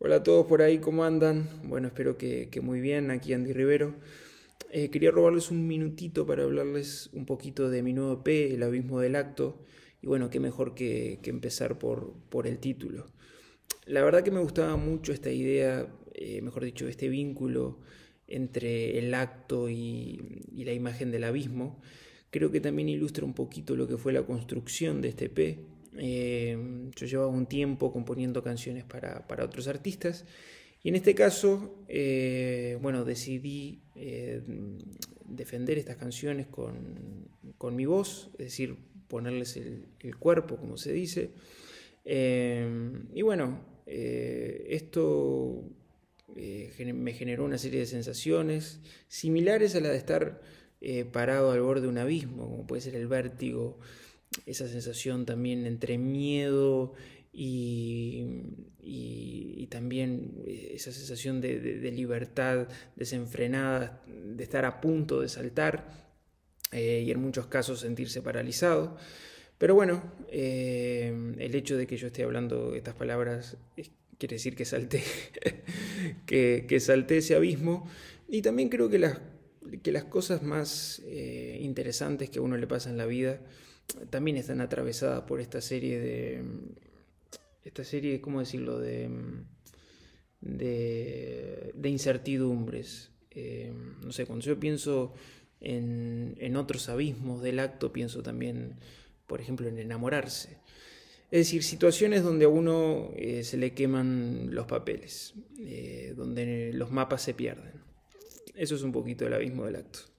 Hola a todos por ahí, ¿cómo andan? Bueno, espero que, muy bien, aquí Andy Rivero. Eh, quería robarles un minutito para hablarles un poquito de mi nuevo P, El Abismo del Acto, y bueno, qué mejor que, empezar por, el título. La verdad que me gustaba mucho esta idea, eh, mejor dicho, este vínculo entre el acto y, la imagen del abismo. Creo que también ilustra un poquito lo que fue la construcción de este P. Eh, yo llevaba un tiempo componiendo canciones para, para otros artistas y en este caso, eh, bueno, decidí eh, defender estas canciones con, con, mi voz, es decir, ponerles el, el cuerpo, como se dice. y bueno, esto me generó una serie de sensaciones similares a la de estar parado al borde de un abismo, como puede ser el vértigo esa sensación también entre miedo y, y, también esa sensación de, de, libertad desenfrenada, de estar a punto de saltar eh, y en muchos casos sentirse paralizado. Pero bueno, eh, el hecho de que yo esté hablando estas palabras quiere decir que salté, que, que, salté ese abismo y también creo que las, que las cosas más eh, interesantes que a uno le pasa en la vida, también están atravesadas por esta serie de. Mm, esta serie, ¿cómo decirlo? De, mm, de, incertidumbres. Eh, no sé, cuando yo pienso en, otros abismos del acto, pienso también, por ejemplo, en enamorarse. Es decir, situaciones donde a uno eh, se le queman los papeles, eh, donde los mapas se pierden. Eso es un poquito el abismo del acto.